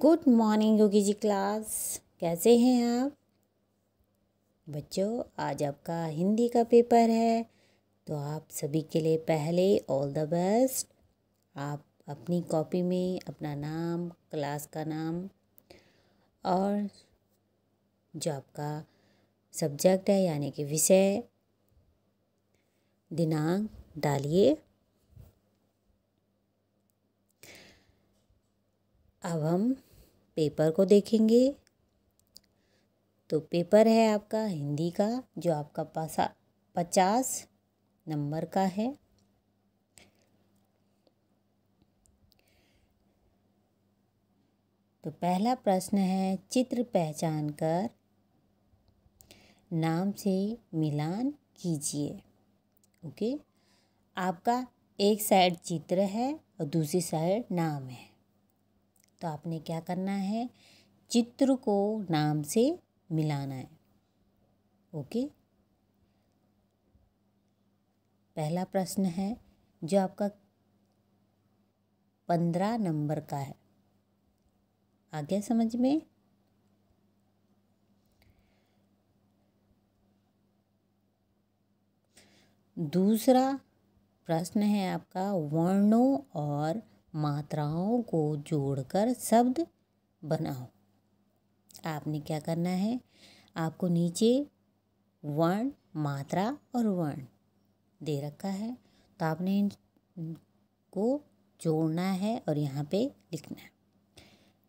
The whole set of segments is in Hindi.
good morning Yogi ji class कैसे हैं आप बच्चों आज आपका हिंदी का पेपर है तो आप सभी के लिए पहले ऑल द बेस्ट आप अपनी कॉपी में अपना नाम क्लास का नाम और जो आपका सब्जेक्ट है यानी कि विषय दिनांक डालिए अब हम पेपर को देखेंगे तो पेपर है आपका हिंदी का जो आपका पासा पचास नंबर का है तो पहला प्रश्न है चित्र पहचान कर नाम से मिलान कीजिए ओके आपका एक साइड चित्र है और दूसरी साइड नाम है तो आपने क्या करना है चित्र को नाम से मिलाना है ओके पहला प्रश्न है जो आपका पंद्रह नंबर का है आ गया समझ में दूसरा प्रश्न है आपका वर्णों और मात्राओं को जोड़कर शब्द बनाओ आपने क्या करना है आपको नीचे वर्ण मात्रा और वर्ण दे रखा है तो आपने इनको जोड़ना है और यहाँ पे लिखना है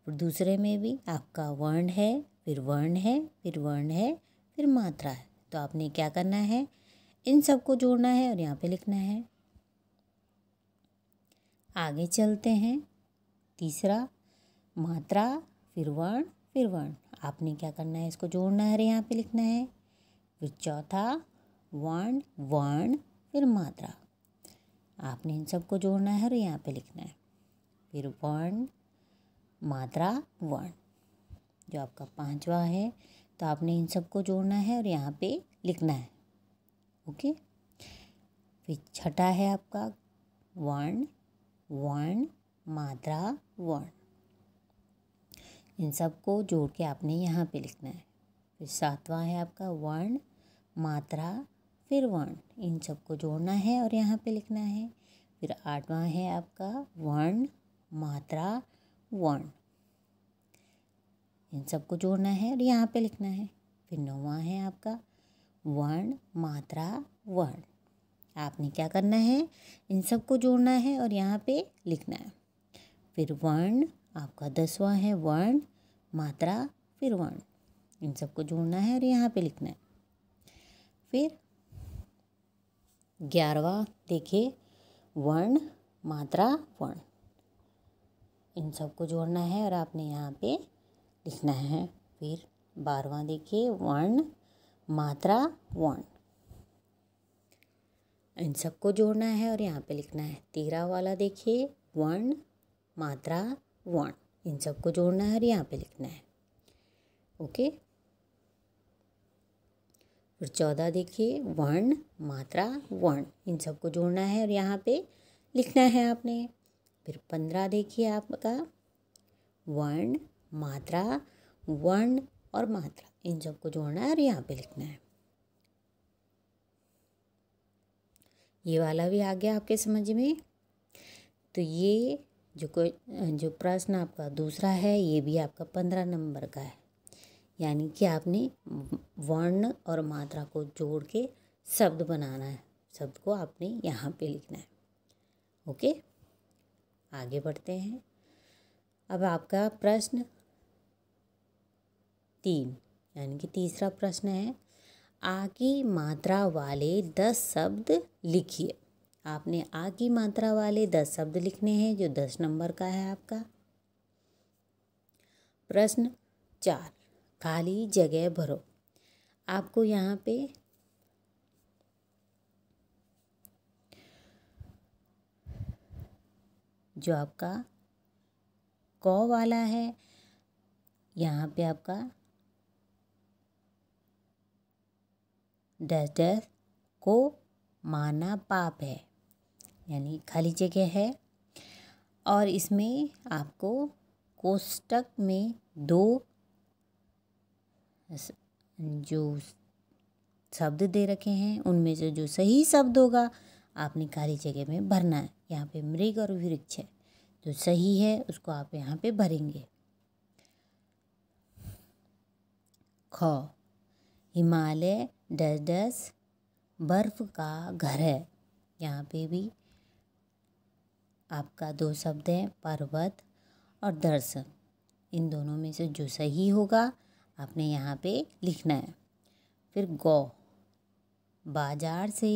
और दूसरे में भी आपका वर्ण है फिर वर्ण है फिर वर्ण है फिर मात्रा है तो आपने क्या करना है इन सबको जोड़ना है और यहाँ पे लिखना है आगे चलते हैं तीसरा मात्रा फिर वर्ण फिर वर्ण आपने क्या करना है इसको जोड़ना है यहाँ पे लिखना है फिर चौथा वर्ण वर्ण फिर मात्रा आपने इन सबको जोड़ना है और यहाँ पे लिखना है फिर वर्ण मात्रा वर्ण जो आपका पांचवा है तो आपने इन सबको जोड़ना है और यहाँ पे लिखना है ओके फिर छठा है आपका वर्ण वर्ण मात्रा वर्ण इन सब को जोड़ के आपने यहाँ पे लिखना है फिर सातवां है आपका वर्ण मात्रा फिर वर्ण इन सब को जोड़ना है और यहाँ पे लिखना है फिर आठवां है आपका वर्ण मात्रा वर्ण इन सब को जोड़ना है और यहाँ पे लिखना है फिर नौवा है आपका वर्ण मात्रा वर्ण आपने क्या करना है इन सब को जोड़ना है और यहाँ पे लिखना है फिर वर्ण आपका दसवा है वर्ण मात्रा फिर वर्ण इन सब को जोड़ना है और यहाँ पे लिखना है फिर ग्यारहवा देखिए वर्ण मात्रा वर्ण इन सब को जोड़ना है और आपने यहाँ पे लिखना है फिर बारवा देखिए वर्ण मात्रा वर्ण इन सबको जोड़ना है और यहाँ पे लिखना है तेरह वाला देखिए वर्ण मात्रा वर्ण इन सबको जोड़ना है और यहाँ पे लिखना है ओके फिर चौदह देखिए वर्ण मात्रा वर्ण इन सबको जोड़ना है और यहाँ पे लिखना है आपने फिर पंद्रह देखिए आपका वर्ण मात्रा वर्ण और मात्रा इन सबको जोड़ना है और यहाँ पे लिखना है ये वाला भी आ गया आपके समझ में तो ये जो को जो प्रश्न आपका दूसरा है ये भी आपका पंद्रह नंबर का है यानी कि आपने वर्ण और मात्रा को जोड़ के शब्द बनाना है शब्द को आपने यहाँ पे लिखना है ओके आगे बढ़ते हैं अब आपका प्रश्न तीन यानी कि तीसरा प्रश्न है की मात्रा वाले दस शब्द लिखिए आपने आ की मात्रा वाले दस शब्द लिखने हैं जो दस नंबर का है आपका प्रश्न चार खाली जगह भरो आपको यहाँ पे जो आपका क वाला है यहाँ पे आपका डैश डैश को माना पाप है यानी खाली जगह है और इसमें आपको कोष्टक में दो जो शब्द दे रखे हैं उनमें से जो सही शब्द होगा आपने खाली जगह में भरना है यहाँ पे मृग और वृक्ष है जो सही है उसको आप यहाँ पे भरेंगे ख हिमालय डस बर्फ का घर है यहाँ पे भी आपका दो शब्द हैं पर्वत और दर्शन इन दोनों में से जो सही होगा आपने यहाँ पे लिखना है फिर गौ बाजार से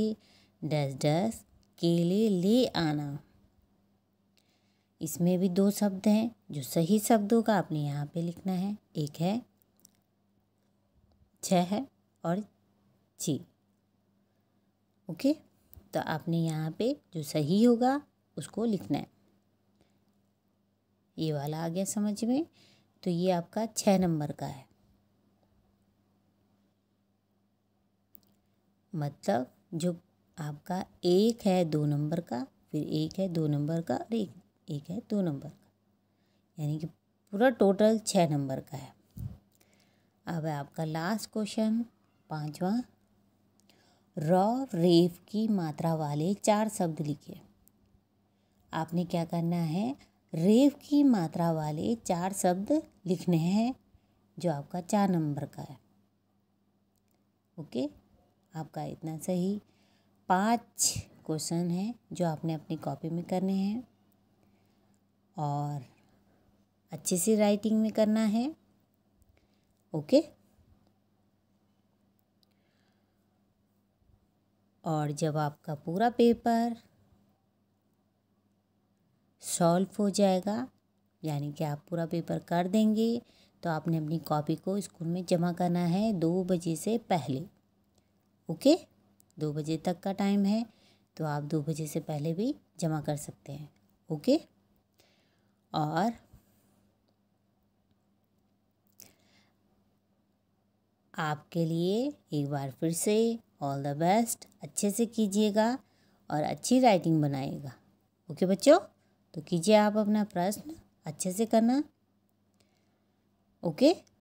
डस डस केले ले आना इसमें भी दो शब्द हैं जो सही शब्द होगा आपने यहाँ पे लिखना है एक है छ है और छी ओके तो आपने यहाँ पे जो सही होगा उसको लिखना है ये वाला आ गया समझ में तो ये आपका छः नंबर का है मतलब जो आपका एक है दो नंबर का फिर एक है दो नंबर का और एक एक है दो नंबर का यानी कि पूरा टोटल छः नंबर का है अब आपका लास्ट क्वेश्चन पांचवा रॉ रेफ की मात्रा वाले चार शब्द लिखिए आपने क्या करना है रेव की मात्रा वाले चार शब्द लिखने हैं जो आपका चार नंबर का है ओके आपका इतना सही पांच क्वेश्चन हैं जो आपने अपनी कॉपी में करने हैं और अच्छे से राइटिंग में करना है ओके और जब आपका पूरा पेपर सॉल्व हो जाएगा यानी कि आप पूरा पेपर कर देंगे तो आपने अपनी कॉपी को स्कूल में जमा करना है दो बजे से पहले ओके दो बजे तक का टाइम है तो आप दो बजे से पहले भी जमा कर सकते हैं ओके और आपके लिए एक बार फिर से ऑल द बेस्ट अच्छे से कीजिएगा और अच्छी राइटिंग बनाइएगा ओके बच्चों तो कीजिए आप अपना प्रश्न अच्छे से करना ओके